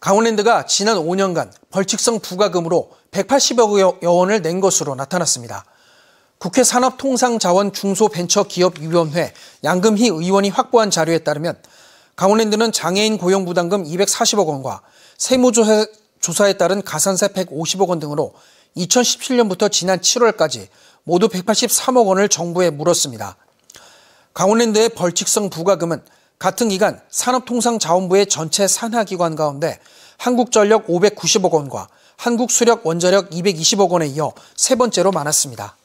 강원랜드가 지난 5년간 벌칙성 부과금으로 180억 여원을 낸 것으로 나타났습니다. 국회 산업통상자원 중소벤처기업위원회 양금희 의원이 확보한 자료에 따르면 강원랜드는 장애인 고용부담금 240억 원과 세무조사에 따른 가산세 150억 원 등으로 2017년부터 지난 7월까지 모두 183억 원을 정부에 물었습니다. 강원랜드의 벌칙성 부과금은 같은 기간 산업통상자원부의 전체 산하기관 가운데 한국전력 590억 원과 한국수력원자력 220억 원에 이어 세 번째로 많았습니다.